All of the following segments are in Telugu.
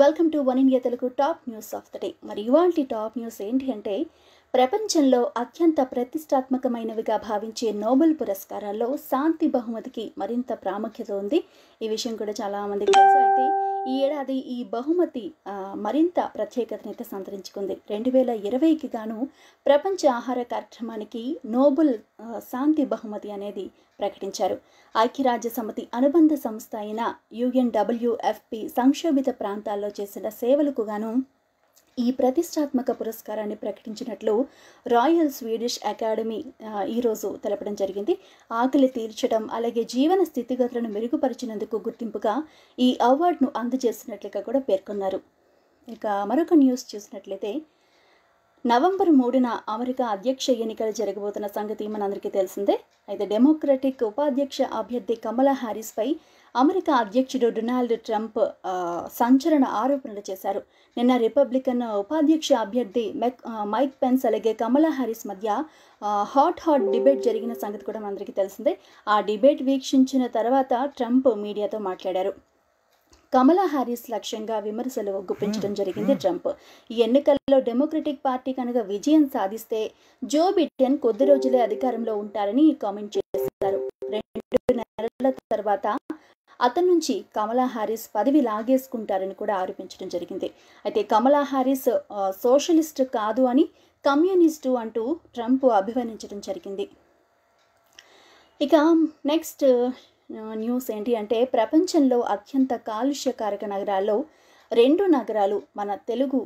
welcome to One India Telugu top news of the day మరి ఇవాళ టాప్ న్యూస్ ఏంటి అంటే ప్రపంచంలో అత్యంత ప్రతిష్టాత్మకమైనవిగా భావించే నోబెల్ పురస్కారాల్లో శాంతి బహుమతికి మరింత ప్రాముఖ్యత ఉంది ఈ విషయం కూడా చాలామందికి తెలుసు అయితే ఈ ఏడాది ఈ బహుమతి మరింత ప్రత్యేకతనైతే సంతరించుకుంది రెండు వేల ఇరవైకి గాను ప్రపంచ ఆహార కార్యక్రమానికి నోబెల్ శాంతి బహుమతి అనేది ప్రకటించారు ఐక్యరాజ్య సమితి అనుబంధ సంస్థ అయిన యుఎన్డబ్ల్యూఎఫ్పి సంక్షోభిత ప్రాంతాల్లో చేసిన సేవలకు గాను ఈ ప్రతిష్టాత్మక పురస్కారాన్ని ప్రకటించినట్లు రాయల్ స్వీడిష్ అకాడమీ ఈరోజు తెలపడం జరిగింది ఆకలి తీర్చడం అలాగే జీవన స్థితిగతులను మెరుగుపరిచినందుకు గుర్తింపుగా ఈ అవార్డును అందజేస్తున్నట్లుగా కూడా పేర్కొన్నారు ఇక మరొక న్యూస్ చూసినట్లయితే నవంబర్ మూడున అమెరికా అధ్యక్ష ఎన్నికలు జరగబోతున్న సంగతి మనందరికీ తెలిసిందే అయితే డెమోక్రటిక్ ఉపాధ్యక్ష అభ్యర్థి కమలా హారిస్పై అమెరికా అధ్యక్షుడు డొనాల్డ్ ట్రంప్ సంచలన ఆరోపణలు చేశారు నిన్న రిపబ్లికన్ ఉపాధ్యక్ష అభ్యర్థి మెక్ మైక్ పెన్స్ అలాగే కమలా హారిస్ మధ్య హాట్ హాట్ డిబేట్ జరిగిన సంగతి కూడా మనందరికీ తెలిసిందే ఆ డిబేట్ వీక్షించిన తర్వాత ట్రంప్ మీడియాతో మాట్లాడారు కమలా హారీస్ లక్ష్యంగా విమర్శలు గుప్పించడం జరిగింది ట్రంప్ ఈ ఎన్నికల్లో డెమోక్రటిక్ పార్టీ కనుక విజయం సాధిస్తే జో బిడెన్ కొద్ది రోజులే అధికారంలో ఉంటారని కామెంట్ చేశారు రెండు నెలల తర్వాత అతని నుంచి కమలా హారిస్ పదవి లాగేసుకుంటారని కూడా ఆరోపించడం జరిగింది అయితే కమలా హారిస్ సోషలిస్ట్ కాదు అని కమ్యూనిస్టు అంటూ ట్రంప్ అభివర్ణించడం జరిగింది ఇక నెక్స్ట్ న్యూస్ ఏంటి అంటే ప్రపంచంలో అత్యంత కాలుష్యకారక నగరాల్లో రెండు నగరాలు మన తెలుగు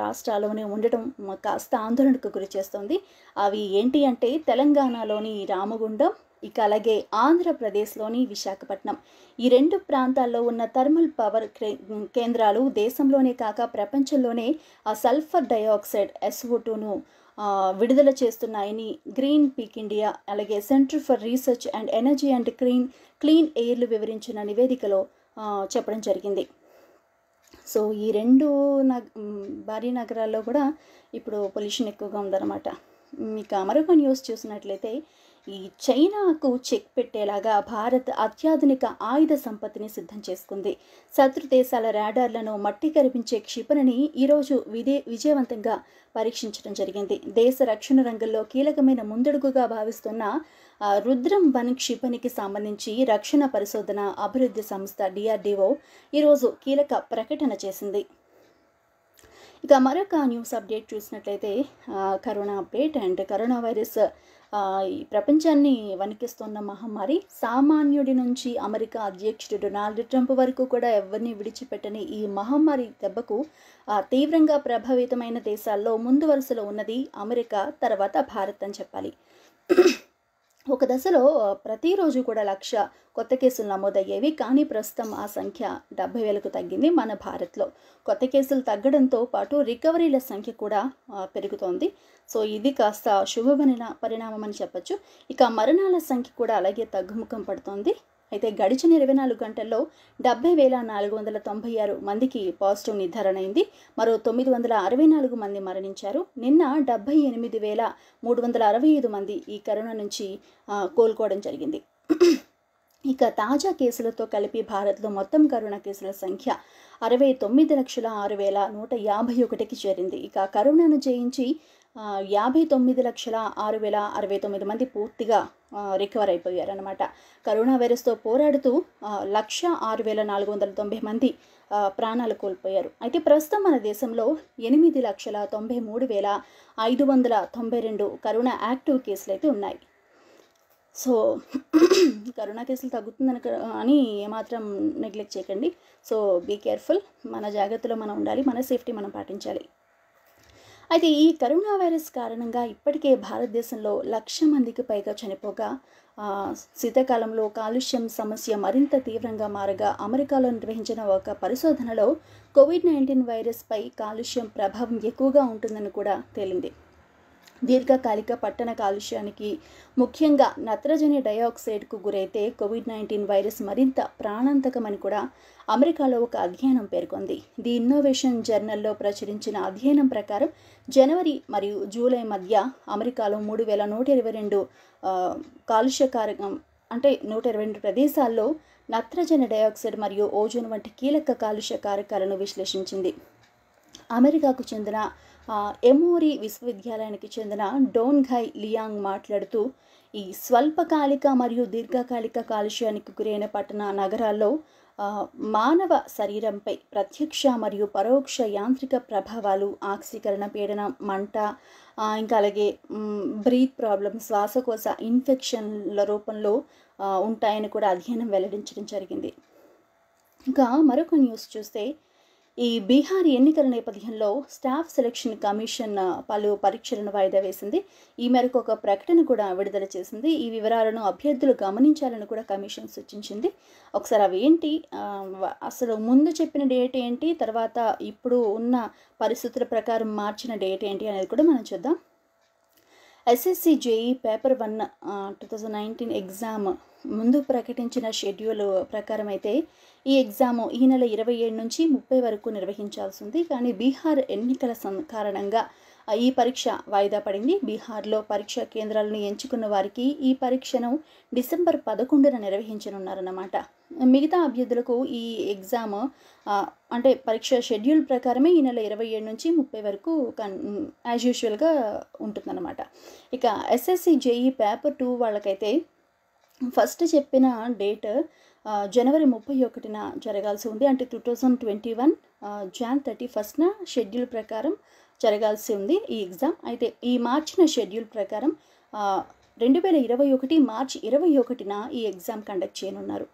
రాష్ట్రాల్లోనే ఉండటం కాస్త ఆందోళనకు గురి చేస్తుంది అవి ఏంటి అంటే తెలంగాణలోని రామగుండం ఇక అలాగే ఆంధ్రప్రదేశ్లోని విశాఖపట్నం ఈ రెండు ప్రాంతాల్లో ఉన్న థర్మల్ పవర్ కేంద్రాలు దేశంలోనే కాక ప్రపంచంలోనే ఆ సల్ఫర్ డయాక్సైడ్ ఎస్ఓ టూను విడుదల చేస్తున్నాయని గ్రీన్ పీక్ ఇండియా అలాగే centre for research and energy and clean clean ఎయిర్లు వివరించిన నివేదికలో చెప్పడం జరిగింది సో ఈ రెండు నగ భారీ నగరాల్లో కూడా ఇప్పుడు పొల్యూషన్ ఎక్కువగా ఉందన్నమాట ఇంకా మరొక న్యూస్ చూసినట్లయితే ఈ చైనాకు చెక్ పెట్టేలాగా భారత్ అత్యాధునిక ఆయుధ సంపత్తిని సిద్ధం చేసుకుంది శత్రు దేశాల రాడార్లను మట్టి కరిపించే క్షిపణిని ఈరోజు విదే విజయవంతంగా పరీక్షించడం జరిగింది దేశ రక్షణ రంగంలో కీలకమైన ముందడుగుగా భావిస్తున్న రుద్రం వన్ క్షిపణికి సంబంధించి రక్షణ పరిశోధన అభివృద్ధి సంస్థ డిఆర్డీఓ ఈరోజు కీలక ప్రకటన చేసింది ఇక మరొక న్యూస్ అప్డేట్ చూసినట్లయితే corona update and corona virus ఈ ప్రపంచాన్ని వణికిస్తున్న మహమ్మారి సామాన్యుడి నుంచి అమెరికా అధ్యక్షుడు డొనాల్డ్ ట్రంప్ వరకు కూడా ఎవరిని విడిచిపెట్టని ఈ మహమ్మారి దెబ్బకు తీవ్రంగా ప్రభావితమైన దేశాల్లో ముందు వరుసలో ఉన్నది అమెరికా తర్వాత భారత్ అని చెప్పాలి ఒక దశలో ప్రతిరోజు కూడా లక్ష కొత్త కేసులు నమోదయ్యేవి కానీ ప్రస్తుతం ఆ సంఖ్య డెబ్బై వేలకు తగ్గింది మన భారత్లో కొత్త కేసులు తగ్గడంతో పాటు రికవరీల సంఖ్య కూడా పెరుగుతోంది సో ఇది కాస్త శుభ పరిణామం అని చెప్పచ్చు ఇక మరణాల సంఖ్య కూడా అలాగే తగ్గుముఖం పడుతోంది అయితే గడిచిన ఇరవై నాలుగు గంటల్లో డెబ్బై వేల నాలుగు వందల తొంభై ఆరు మందికి పాజిటివ్ నిర్ధారణ అయింది మరో తొమ్మిది వందల అరవై నాలుగు మంది మరణించారు నిన్న డెబ్బై ఎనిమిది వేల మూడు వందల అరవై ఐదు మంది ఈ కరోనా నుంచి కోలుకోవడం జరిగింది ఇక తాజా కేసులతో కలిపి భారత్లో మొత్తం కరోనా కేసుల సంఖ్య అరవై తొమ్మిది లక్షల ఆరు వేల నూట యాభై ఒకటికి చేరింది ఇక కరోనాను జయించి యాభై తొమ్మిది లక్షల ఆరు వేల అరవై తొమ్మిది మంది పూర్తిగా రికవర్ అయిపోయారనమాట కరోనా వైరస్తో పోరాడుతూ లక్ష ఆరు వేల నాలుగు వందల తొంభై మంది ప్రాణాలు కోల్పోయారు అయితే ప్రస్తుతం మన దేశంలో ఎనిమిది లక్షల తొంభై మూడు వేల ఐదు వందల తొంభై రెండు కరోనా యాక్టివ్ కేసులు అయితే ఉన్నాయి సో కరోనా కేసులు తగ్గుతుందని అని ఏమాత్రం నెగ్లెక్ట్ చేయకండి సో బీ కేర్ఫుల్ మన జాగ్రత్తలో మనం ఉండాలి మన సేఫ్టీ మనం పాటించాలి అయితే ఈ కరోనా వైరస్ కారణంగా ఇప్పటికే భారతదేశంలో లక్ష మందికి పైగా చనిపోగా శీతాకాలంలో కాలుష్యం సమస్య మరింత తీవ్రంగా మారగా అమెరికాలో నిర్వహించిన ఒక పరిశోధనలో కోవిడ్ నైన్టీన్ వైరస్పై కాలుష్యం ప్రభావం ఎక్కువగా ఉంటుందని కూడా తేలింది దీర్ఘకాలిక పట్టణ కాలుష్యానికి ముఖ్యంగా నత్రజని డయాక్సైడ్కు గురైతే కోవిడ్ నైన్టీన్ వైరస్ మరింత ప్రాణాంతకమని కూడా అమెరికాలో ఒక అధ్యయనం పేర్కొంది ది ఇన్నోవేషన్ జర్నల్లో ప్రచురించిన అధ్యయనం ప్రకారం జనవరి మరియు జూలై మధ్య అమెరికాలో మూడు వేల నూట ఇరవై రెండు కాలుష్యకారకం అంటే నూట ఇరవై రెండు ప్రదేశాల్లో నత్రజని డయాక్సైడ్ మరియు ఓజోన్ వంటి కీలక కాలుష్య కారకాలను విశ్లేషించింది అమెరికాకు చెందిన ఎమోరి విశ్వవిద్యాలయానికి చెందిన డోన్ఘై లియాంగ్ మాట్లాడుతూ ఈ స్వల్పకాలిక మరియు దీర్ఘకాలిక కాలుష్యానికి గురైన పట్టణ నగరాల్లో మానవ శరీరంపై ప్రత్యక్ష మరియు పరోక్ష యాంత్రిక ప్రభావాలు ఆక్సీకరణ పీడన మంట ఇంకా అలాగే బ్రీత్ ప్రాబ్లమ్ శ్వాసకోశ ఇన్ఫెక్షన్ల రూపంలో ఉంటాయని కూడా అధ్యయనం వెల్లడించడం జరిగింది ఇంకా మరొక న్యూస్ చూస్తే ఈ బీహార్ ఎన్నికల నేపథ్యంలో స్టాఫ్ సెలక్షన్ కమిషన్ పలు పరీక్షలను వాయిదా వేసింది ఈ మేరకు ఒక ప్రకటన కూడా విడుదల చేసింది ఈ వివరాలను అభ్యర్థులు గమనించాలని కూడా కమిషన్ సూచించింది ఒకసారి అవి ఏంటి అసలు ముందు చెప్పిన డేట్ ఏంటి తర్వాత ఇప్పుడు ఉన్న పరిస్థితుల ప్రకారం మార్చిన డేట్ ఏంటి అనేది కూడా మనం చూద్దాం SSC JE paper one two thousand nineteen exam ముందు ప్రకటించిన షెడ్యూల్ ప్రకారం అయితే ఈ ఎగ్జామ్ ఈ నెల ఇరవై ఏడు నుంచి ముప్పై వరకు నిర్వహించాల్సింది కానీ బీహార్ ఎన్నికల కారణంగా ఈ పరీక్ష వాయిదా పడింది బీహార్లో పరీక్ష కేంద్రాలను ఎంచుకున్న వారికి ఈ పరీక్షను డిసెంబర్ పదకొండున నిర్వహించనున్నారన్నమాట మిగతా అభ్యర్థులకు ఈ ఎగ్జామ్ అంటే పరీక్ష షెడ్యూల్ ప్రకారమే ఈ నెల ఇరవై ఏడు నుంచి ముప్పై వరకు కన్ యాజ్ యూజువల్గా ఉంటుందన్నమాట ఇక ఎస్ఎస్సి జేఈ పేపర్ టూ వాళ్ళకైతే ఫస్ట్ చెప్పిన డేట్ జనవరి ముప్పై ఒకటిన జరగాల్సి ఉంది అంటే two thousand twenty one Jan thirty ఫస్ట్న షెడ్యూల్ ప్రకారం జరగాల్సి ఉంది ఈ ఎగ్జామ్ అయితే ఈ మార్చిన షెడ్యూల్ ప్రకారం రెండు వేల ఇరవై ఒకటి మార్చి ఇరవై ఒకటిన ఈ ఎగ్జామ్ కండక్ట్ చేయనున్నారు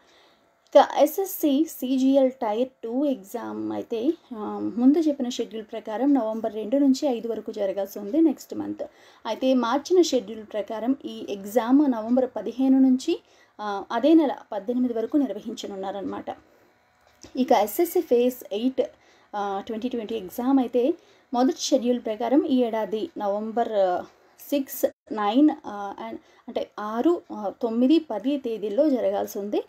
ఇక SSC CGL tier two exam అయితే ముందు చెప్పిన షెడ్యూల్ ప్రకారం నవంబర్ రెండు నుంచి ఐదు వరకు జరగాల్సి ఉంది నెక్స్ట్ మంత్ అయితే మార్చిన షెడ్యూల్ ప్రకారం ఈ ఎగ్జామ్ నవంబర్ పదిహేను నుంచి అదే నెల పద్దెనిమిది వరకు నిర్వహించనున్నారనమాట ఇక SSC phase eight twenty twenty exam అయితే మొదటి షెడ్యూల్ ప్రకారం ఈ ఏడాది నవంబర్ సిక్స్ నైన్ అండ్ అంటే ఆరు తొమ్మిది పది తేదీల్లో జరగాల్సి ఉంది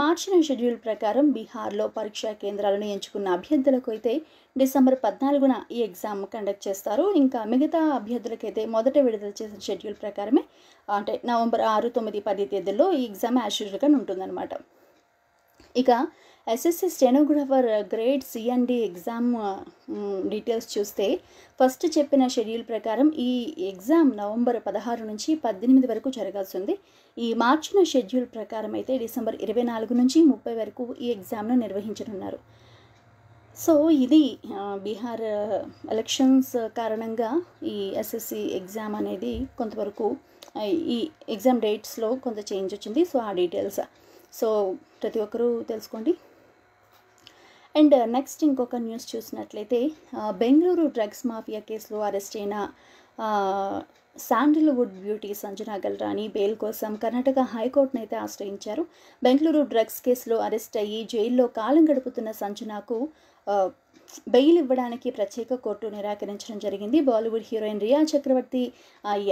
మార్చిన షెడ్యూల్ ప్రకారం బీహార్లో పరీక్షా కేంద్రాలను ఎంచుకున్న అభ్యర్థులకు అయితే డిసెంబర్ పద్నాలుగున ఈ ఎగ్జామ్ కండక్ట్ చేస్తారు ఇంకా మిగతా అభ్యర్థులకైతే మొదట విడుదల చేసిన షెడ్యూల్ ప్రకారమే అంటే నవంబర్ ఆరు తొమ్మిది పది తేదీల్లో ఈ ఎగ్జామ్ యాజ్ యూజువల్గా ఉంటుందన్నమాట ఇక SSC stenographer grade C and D exam details చూస్తే ఫస్ట్ చెప్పిన షెడ్యూల్ ప్రకారం ఈ ఎగ్జామ్ నవంబర్ పదహారు నుంచి పద్దెనిమిది వరకు జరగాల్సి ఉంది ఈ మార్చిన షెడ్యూల్ ప్రకారం అయితే డిసెంబర్ ఇరవై నాలుగు నుంచి ముప్పై వరకు ఈ ఎగ్జామ్ను నిర్వహించనున్నారు సో ఇది uh, బీహార్ ఎలక్షన్స్ uh, కారణంగా ఈ ఎస్ఎస్సి ఎగ్జామ్ అనేది కొంతవరకు uh, ఈ ఎగ్జామ్ డేట్స్లో కొంత చేంజ్ వచ్చింది సో ఆ డీటెయిల్స్ సో ప్రతి ఒక్కరూ తెలుసుకోండి అండ్ నెక్స్ట్ ఇంకొక న్యూస్ చూసినట్లయితే బెంగళూరు డ్రగ్స్ మాఫియా కేసులో అరెస్ట్ అయిన Sandalwood beauty Sanjana Galrani bail కోసం కర్ణాటక హైకోర్టును అయితే ఆశ్రయించారు బెంగళూరు డ్రగ్స్ కేసులో అరెస్ట్ అయ్యి జైల్లో కాలం గడుపుతున్న సంజనాకు బెయిల్ ఇవ్వడానికి ప్రత్యేక కోర్టు నిరాకరించడం జరిగింది బాలీవుడ్ హీరోయిన్ రియా చక్రవర్తి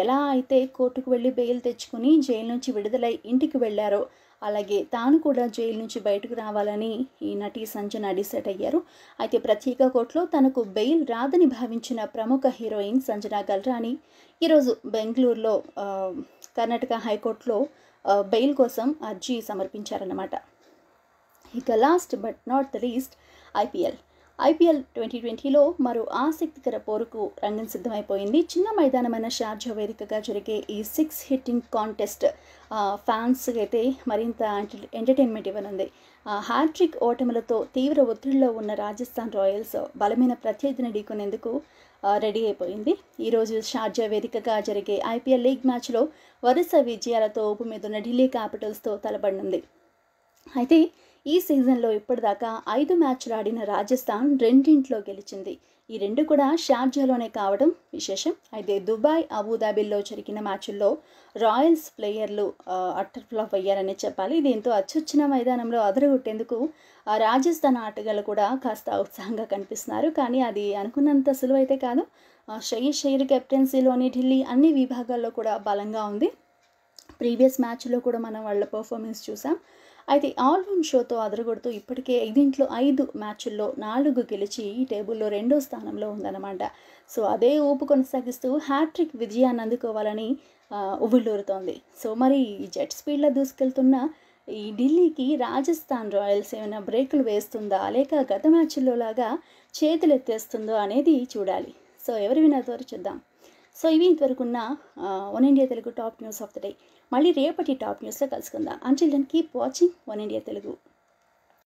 ఎలా అయితే కోర్టుకు వెళ్ళి బెయిల్ తెచ్చుకుని జైలు నుంచి విడుదలై ఇంటికి వెళ్ళారో అలాగే తాను కూడా జైలు నుంచి బయటకు రావాలని ఈ నటి సంజన డిసైడ్ అయ్యారు అయితే ప్రత్యేక కోర్టులో తనకు బెయిల్ రాదని భావించిన ప్రముఖ హీరోయిన్ సంజన గల్రాని ఈరోజు బెంగళూరులో కర్ణాటక హైకోర్టులో బెయిల్ కోసం అర్జీ సమర్పించారన్నమాట ఇక last but not the least IPL IPL twenty ట్వంటీలో మరో ఆసక్తికర పోరుకు రంగం సిద్ధమైపోయింది చిన్న మైదానమైన షార్జా వేదికగా జరిగే ఈ సిక్స్ హిట్టింగ్ కాంటెస్ట్ ఫ్యాన్స్కి అయితే మరింత ఎంటర్టైన్మెంట్ ఇవ్వనుంది హ్యాట్రిక్ ఓటములతో తీవ్ర ఒత్తిడిలో ఉన్న రాజస్థాన్ రాయల్స్ బలమైన ప్రత్యర్థిని ఢీకొనేందుకు రెడీ అయిపోయింది ఈరోజు షార్జా వేదికగా జరిగే ఐపీఎల్ లీగ్ మ్యాచ్లో వరుస విజయాలతో ఊపు ఉన్న ఢిల్లీ క్యాపిటల్స్తో తలబడినుంది అయితే ఈ సీజన్లో ఇప్పటిదాకా ఐదు మ్యాచ్లు ఆడిన రాజస్థాన్ రెండింట్లో గెలిచింది ఈ రెండు కూడా షార్జాలోనే కావడం విశేషం అయితే దుబాయ్ అబుదాబీల్లో జరిగిన మ్యాచ్ల్లో రాయల్స్ ప్లేయర్లు అట్టర్ ఫ్లాప్ అయ్యారనే చెప్పాలి దీంతో అచ్చొచ్చిన మైదానంలో అదరగొట్టేందుకు రాజస్థాన్ ఆటగాళ్ళు కూడా కాస్త ఉత్సాహంగా కనిపిస్తున్నారు కానీ అది అనుకున్నంత సులువైతే కాదు షయీర్ షయీర్ కెప్టెన్సీలోని ఢిల్లీ అన్ని విభాగాల్లో కూడా బలంగా ఉంది ప్రీవియస్ మ్యాచ్లో కూడా మనం వాళ్ళ పర్ఫార్మెన్స్ చూసాం అయితే ఆల్ రౌండ్ షోతో అదరగొడుతూ ఇప్పటికే ఐదింట్లో ఐదు మ్యాచ్ల్లో నాలుగు గెలిచి ఈ టేబుల్లో రెండో స్థానంలో ఉందన్నమాట సో అదే ఊపు కొనసాగిస్తూ హ్యాట్రిక్ విజయాన్ని అందుకోవాలని ఉవ్విళ్ళూరుతోంది సో మరి జెట్ స్పీడ్లో దూసుకెళ్తున్న ఈ ఢిల్లీకి రాజస్థాన్ రాయల్స్ ఏమైనా బ్రేకులు వేస్తుందా లేక గత మ్యాచ్ల్లో లాగా చేతులు ఎత్తేస్తుందో అనేది చూడాలి సో ఎవరి వినతో చూద్దాం సో ఇవి ఇంతవరకున్న One India Telugu top news of the day మళ్ళీ రేపటి టాప్ న్యూస్లో కలుసుకుందాం until then keep watching One India Telugu